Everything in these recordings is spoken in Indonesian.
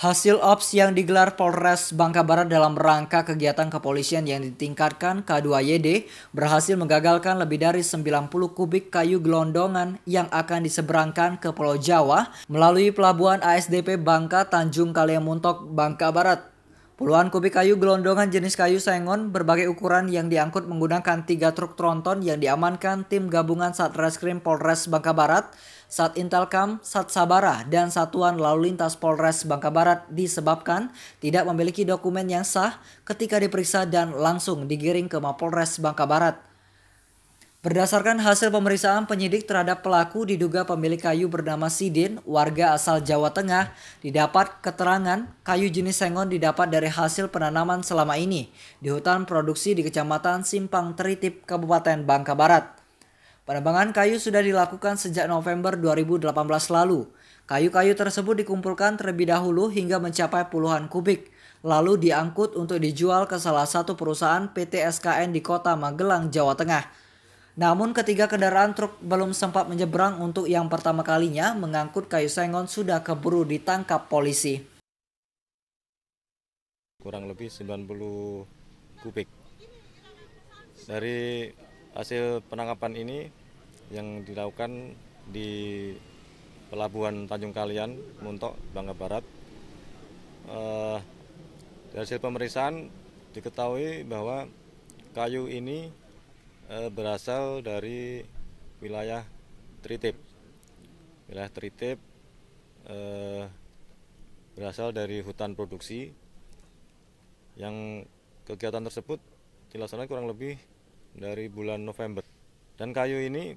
Hasil ops yang digelar Polres Bangka Barat dalam rangka kegiatan kepolisian yang ditingkatkan K2YD berhasil menggagalkan lebih dari 90 kubik kayu gelondongan yang akan diseberangkan ke Pulau Jawa melalui pelabuhan ASDP Bangka Tanjung Kalimuntok, Bangka Barat. Puluhan kubik kayu gelondongan jenis kayu sengon berbagai ukuran yang diangkut menggunakan tiga truk tronton yang diamankan tim gabungan Satreskrim Polres Bangka Barat, Sat Intelkam, Sat Sabara, dan Satuan Lalu Lintas Polres Bangka Barat disebabkan tidak memiliki dokumen yang sah ketika diperiksa dan langsung digiring ke Mapolres Bangka Barat. Berdasarkan hasil pemeriksaan penyidik terhadap pelaku diduga pemilik kayu bernama Sidin, warga asal Jawa Tengah, didapat keterangan kayu jenis sengon didapat dari hasil penanaman selama ini di hutan produksi di Kecamatan Simpang Teritip, Kabupaten Bangka Barat. Penebangan kayu sudah dilakukan sejak November 2018 lalu. Kayu-kayu tersebut dikumpulkan terlebih dahulu hingga mencapai puluhan kubik, lalu diangkut untuk dijual ke salah satu perusahaan PT SKN di kota Magelang, Jawa Tengah. Namun ketiga kendaraan truk belum sempat menyeberang untuk yang pertama kalinya, mengangkut kayu sengon sudah keburu ditangkap polisi. Kurang lebih 90 kubik. Dari hasil penangkapan ini yang dilakukan di pelabuhan Tanjung Kalian, Muntok, Bangka Barat, eh, dari hasil pemeriksaan diketahui bahwa kayu ini Eh, berasal dari wilayah Tritip. Wilayah Tritip eh, berasal dari hutan produksi yang kegiatan tersebut dilaksanakan kurang lebih dari bulan November. Dan kayu ini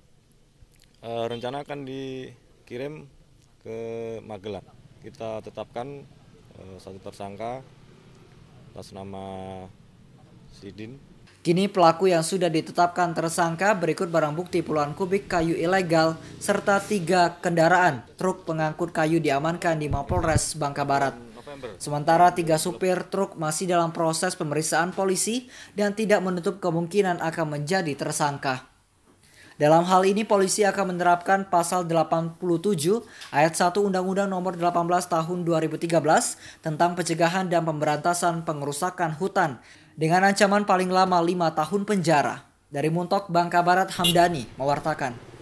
eh, rencana akan dikirim ke Magelang. Kita tetapkan eh, satu tersangka atas nama Sidin Kini pelaku yang sudah ditetapkan tersangka berikut barang bukti puluhan kubik kayu ilegal serta tiga kendaraan truk pengangkut kayu diamankan di Mapolres Bangka Barat. Sementara tiga supir truk masih dalam proses pemeriksaan polisi dan tidak menutup kemungkinan akan menjadi tersangka. Dalam hal ini polisi akan menerapkan pasal 87 ayat 1 Undang-Undang Nomor 18 Tahun 2013 tentang Pencegahan dan Pemberantasan Pengerusakan Hutan dengan ancaman paling lama lima tahun penjara. Dari Muntok, Bangka Barat, Hamdani mewartakan.